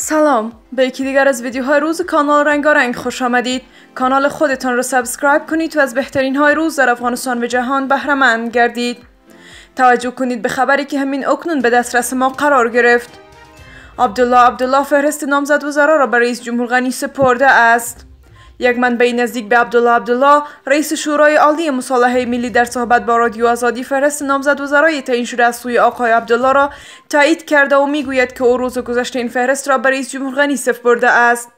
سلام به یکی دیگر از ویدیوهای روز کانال رنگارنگ خوش آمدید کانال خودتان را سابسکرایب کنید و از بهترین های روز در افغانستان و جهان بهرهمند گردید توجه کنید به خبری که همین اکنون به دسترس ما قرار گرفت عبدالله عبدالله فهرست نامزد وزرا را به رئیس جمهور غنی سپرده است یک بین نزدیک به عبدالله عبدالله رئیس شورای عالی مصالحه ملی در صحبت با رادیو آزادی فهرست نامزد وزرای تعیین شده از سوی آقای عبدالله را تایید کرده و میگوید که او روز گذشته این فهرست را به رئیس جمهور غنی سپرده برده است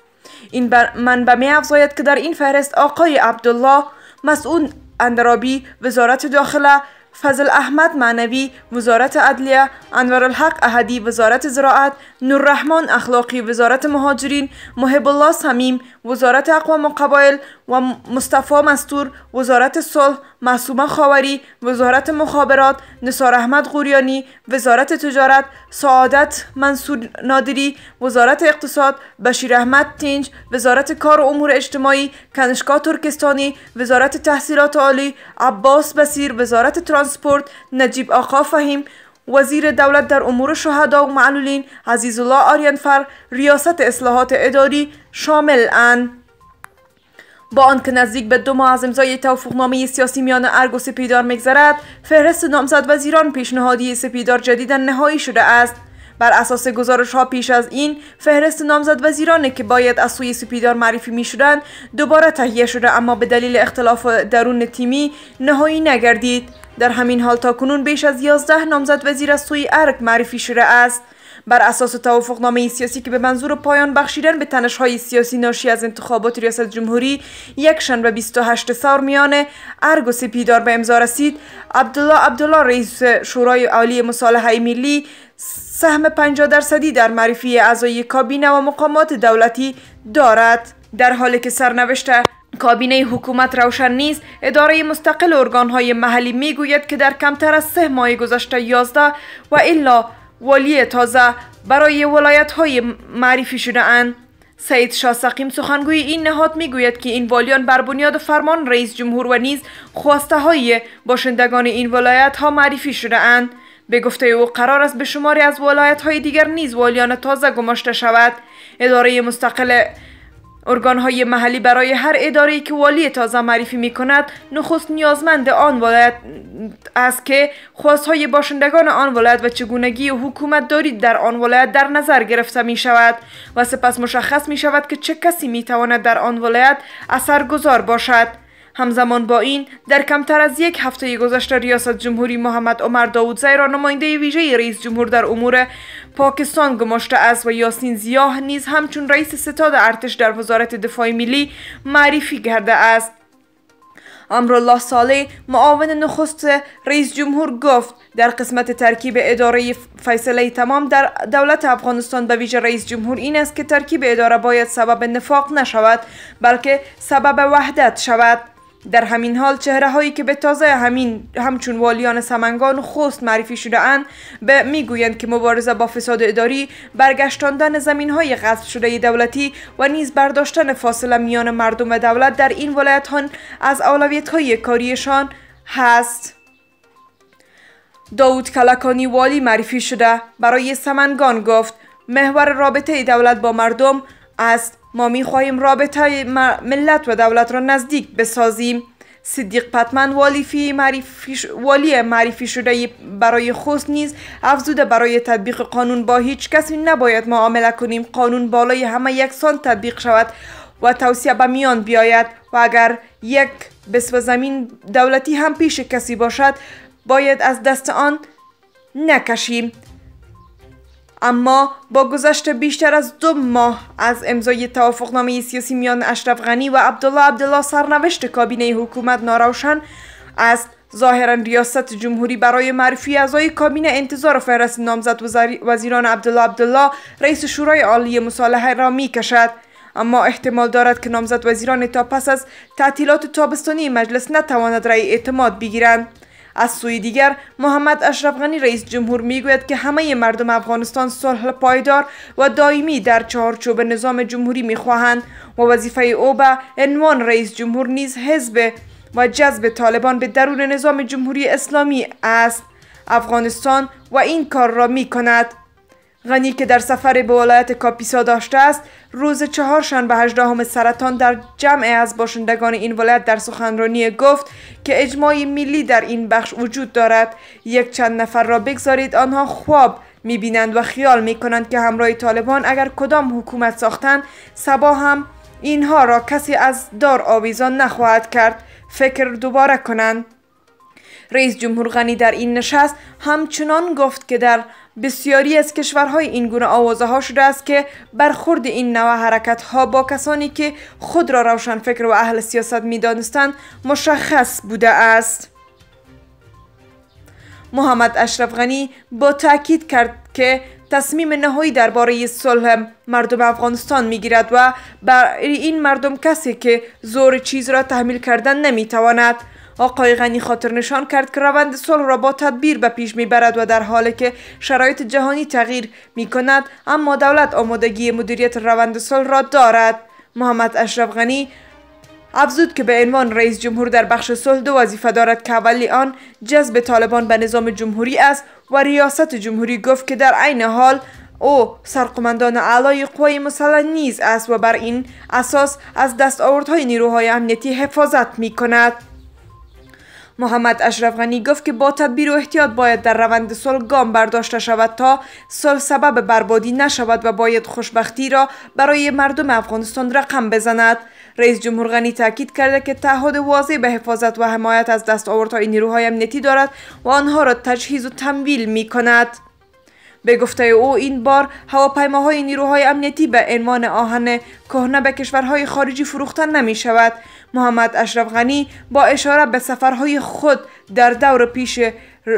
این بر منبع میافزاید که در این فهرست آقای عبدالله مسعود اندرابی وزارت داخله فضل احمد معنوی وزارت عدلیه الحق احدی وزارت زراعت نوررحمان اخلاقی وزارت مهاجرین محب الله صمیم وزارت اقوام مقابل و مصطفی مستور وزارت صلح محسومه خاوری وزارت مخابرات نصار احمد غوریانی وزارت تجارت سعادت منصور نادری وزارت اقتصاد بشیر احمد تینج وزارت کار و امور اجتماعی کنشکا ترکستانی وزارت تحصیلات عالی عباس بسیر وزارت ترانسپورت نجیب آقا فهیم وزیر دولت در امور شهدا و معلولین عزیز الله آریانفر ریاست اصلاحات اداری شامل اند با آنکه نزدیک به دو ماه از امضای توافقنامه سیاسی میان ارگ و سپیدار میگذرد فهرست نامزد وزیران پیشنهادی سپیدار جدیدا نهایی شده است بر اساس گزارش ها پیش از این فهرست نامزد وزیرانی که باید از سوی سپیدار معرفی می شدند دوباره تهیه شده اما به دلیل اختلاف درون تیمی نهایی نگردید در همین حال تا کنون بیش از 11 نامزد وزیر از سوی ارگ معرفی شده است بر اساس توافقنامه سیاسی که به منظور پایان بخشیدن به تنش‌های سیاسی ناشی از انتخابات ریاست جمهوری یک شنبه 28 سار میانه ارگ و سپیدار به امضا رسید عبدالله عبدالله رئیس شورای عالی مصالحه ملی سهم 50 درصدی در معرفی اعضای کابینه و مقامات دولتی دارد در حالی که سرنوشته، کابینه حکومت روشن نیز اداره مستقل های محلی می گوید که در کمتر از سه ماه گذشته یازده و الا والی تازه برای ولایت های معرفی شده اند. سید شاه سقیم سخنگوی این نهاد میگوید که این والیان بر بنیاد فرمان رئیس جمهور و نیز خواسته های باشندگان این ولایت ها معرفی شده اند. به گفته او قرار است به شماری از ولایت های دیگر نیز والیان تازه گماشته شود. اداره مستقل های محلی برای هر اداره که والی تازه معرفی می کند نخست نیازمند آن ولایت است که های باشندگان آن ولایت و چگونگی حکومت دارید در آن ولایت در نظر گرفته می شود و سپس مشخص می شود که چه کسی می تواند در آن ولایت گذار باشد همزمان با این در کمتر از یک هفته گذشته ریاست جمهوری محمد عمر داود را نماینده ویژه رئیس جمهور در امور پاکستان گماشته است و یاسین زیاه نیز همچون رئیس ستاد ارتش در وزارت دفاع ملی معرفی کرده است امرالله صالح معاون نخست رئیس جمهور گفت در قسمت ترکیب اداره فیصله تمام در دولت افغانستان به ویژه رئیس جمهور این است که ترکیب اداره باید سبب نفاق نشود بلکه سبب وحدت شود در همین حال چهره هایی که به تازه همین همچون والیان سمنگان و خوست معرفی شده اند به میگویند که مبارزه با فساد اداری برگشتاندن زمین های غصب شده دولتی و نیز برداشتن فاصله میان مردم و دولت در این ولایت ها از اولویت های کاریشان هست داود کلکانی والی معرفی شده برای سمنگان گفت محور رابطه دولت با مردم است ما می خواهیم رابطه ملت و دولت را نزدیک بسازیم صدیق پتمن والی, معرفی والی معرفی شده برای خوست نیز افزوده برای تطبیق قانون با هیچ کسی نباید معامله کنیم قانون بالای همه یکسان تطبیق شود و توصیه به میان بیاید و اگر یک بسو زمین دولتی هم پیش کسی باشد باید از دست آن نکشیم اما با گذشت بیشتر از دو ماه از امضای توافقنامه سیاسی میان اشرف غنی و عبدالله عبدالله سرنوشت کابینه حکومت ناروشن است ظاهرا ریاست جمهوری برای معرفی اعضای کابینه انتظار فهرست نامزد وزیران عبدالله عبدالله رئیس شورای عالی مصالحه را می کشد اما احتمال دارد که نامزد وزیران تا پس از تعطیلات تابستانی مجلس نتواند رأی اعتماد بگیرند از سوی دیگر محمد اشرف غنی رئیس جمهور میگوید که همه مردم افغانستان صلح پایدار و دائمی در چارچوب نظام جمهوری میخواهند و وظیفه او به عنوان رئیس جمهور نیز حزب و جذب طالبان به درون نظام جمهوری اسلامی است افغانستان و این کار را میکند. غنی که در سفر به ولایت کاپیسا داشته است روز چهارشنبه هجدهم سرطان در جمع از باشندگان این ولایت در سخنرانی گفت که اجماع ملی در این بخش وجود دارد یک چند نفر را بگذارید آنها خواب میبینند و خیال میکنند که همراه طالبان اگر کدام حکومت ساختند سبا هم اینها را کسی از دار آویزان نخواهد کرد فکر دوباره کنند رئیس جمهور غنی در این نشست همچنان گفت که در بسیاری از کشورهای این گونه آوازه ها شده است که برخورد این نوع حرکت ها با کسانی که خود را روشن فکر و اهل سیاست می دانستند مشخص بوده است. محمد اشرف غنی با تاکید کرد که تصمیم نهایی درباره صلح مردم افغانستان گیرد و برای این مردم کسی که زور چیز را تحمیل کردن تواند، آقای غنی خاطر نشان کرد که روند صلح را با تدبیر به پیش میبرد و در حالی که شرایط جهانی تغییر می کند اما دولت آمادگی مدیریت روند صلح را دارد محمد اشرف غنی افزود که به عنوان رئیس جمهور در بخش صلح دو وظیفه دارد که اولی آن جذب طالبان به نظام جمهوری است و ریاست جمهوری گفت که در عین حال او سرقمندان اعلای قوای مسلح نیز است و بر این اساس از دستاوردهای نیروهای امنیتی حفاظت می کند محمد اشرف غنی گفت که با تدبیر و احتیاط باید در روند صلح گام برداشته شود تا صلح سبب بربادی نشود و باید خوشبختی را برای مردم افغانستان رقم بزند رئیس جمهور غنی تاکید کرده که تعهد واضح به حفاظت و حمایت از دستاوردهای نیروهای امنیتی دارد و آنها را تجهیز و تمویل می کند به گفته او این بار هواپیماهای نیروهای امنیتی به عنوان آهن کهنه به کشورهای خارجی فروختن نمی شود محمد اشرف غنی با اشاره به سفرهای خود در دور پیش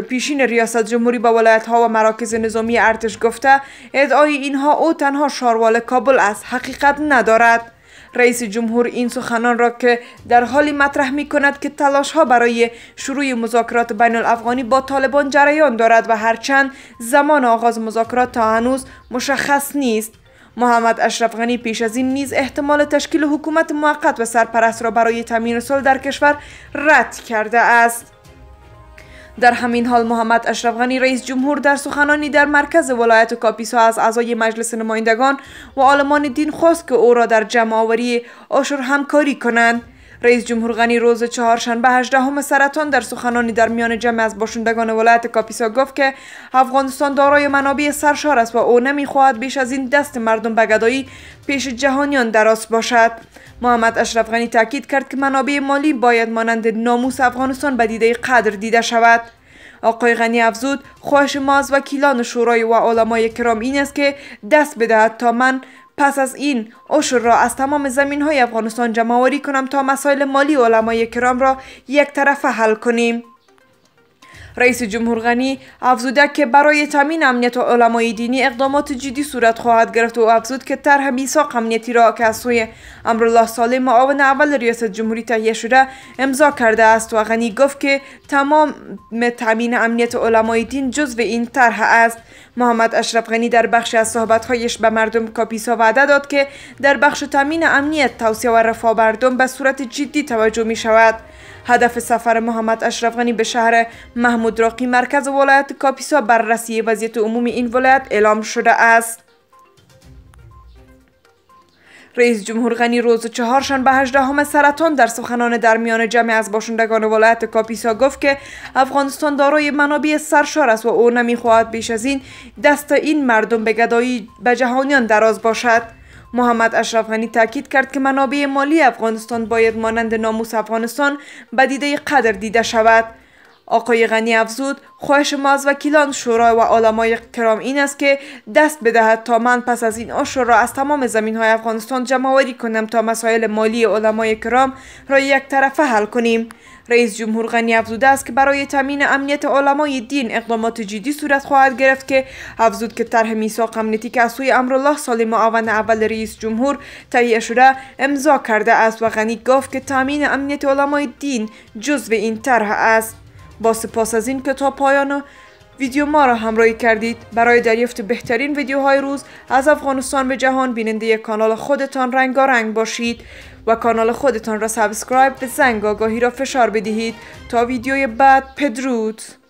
پیشین ریاست جمهوری به ولایت ها و مراکز نظامی ارتش گفته ادعای اینها او تنها شاروال کابل از حقیقت ندارد رئیس جمهور این سخنان را که در حالی مطرح می کند که تلاش ها برای شروع مذاکرات بین الافغانی با طالبان جریان دارد و هرچند زمان آغاز مذاکرات تا هنوز مشخص نیست محمد اشرف غنی پیش از این نیز احتمال تشکیل حکومت موقت و سرپرست را برای تامین صلح در کشور رد کرده است در همین حال محمد اشرف غنی رئیس جمهور در سخنانی در مرکز ولایت کاپیسا از اعضای مجلس نمایندگان و آلمان دین خواست که او را در جمع آوری آشور همکاری کنند رئیس جمهور غنی روز چهارشنبه 18 سرطان در سخنانی در میان جمع از باشندگان ولایت کاپیسا گفت که افغانستان دارای منابع سرشار است و او نمیخواهد بیش از این دست مردم به گدایی پیش جهانیان دراست باشد محمد اشرف غنی تاکید کرد که منابع مالی باید مانند ناموس افغانستان به دیده قدر دیده شود آقای غنی افزود خواهش ما از وکیلان شورای و علمای کرام این است که دست بدهد تا من پس از این اشور را از تمام زمین های افغانستان جمعآوری کنم تا مسائل مالی علمای کرام را یک طرف حل کنیم رئیس جمهور غنی افزوده که برای تامین امنیت علمای دینی اقدامات جدی صورت خواهد گرفت و افزود که طرح میثاق امنیتی را که از سوی امرالله صالح معاون اول ریاست جمهوری تهیه شده امضا کرده است و غنی گفت که تمام تامین امنیت علمای دین جزو این طرح است محمد اشرف غنی در بخش از صحبتهایش به مردم کاپیسا وعده داد که در بخش تامین امنیت توسعه و رفاه مردم به صورت جدی توجه می شود هدف سفر محمد اشرف غنی به شهر محمود راقی مرکز ولایت کاپیسا بررسی وضعیت عمومی این ولایت اعلام شده است رئیس جمهور غنی روز چهارشنبه همه سرطان در سخنان در میان جمع از باشندگان ولایت کاپیسا گفت که افغانستان دارای منابع سرشار است و او نمیخواهد بیش از این دست این مردم به گدایی به جهانیان دراز باشد محمد اشرف غنی تاکید کرد که منابع مالی افغانستان باید مانند ناموس افغانستان به دیده قدر دیده شود آقای غنی افزود خواهش ما از وکیلان شورا و علمای کرام این است که دست بدهد تا من پس از این آشور را از تمام زمین های افغانستان جمع کنم تا مسائل مالی علمای کرام را یک طرفه حل کنیم رئیس جمهور غنی افزوده است که برای تامین امنیت علمای دین اقدامات جدی صورت خواهد گرفت که افزود که طرح میثاق امنیتی که از سوی امرالله سال معاون اول رئیس جمهور تهیه شده امضا کرده است و غنی گفت که تامین امنیت علمای دین جزو این طرح است با سپاس از این که تا پایان ویدیو ما را همراهی کردید برای دریافت بهترین ویدیوهای روز از افغانستان به جهان بیننده کانال خودتان رنگارنگ باشید و کانال خودتان را سابسکرایب به زنگ آگاهی را فشار بدهید تا ویدیوی بعد پدرود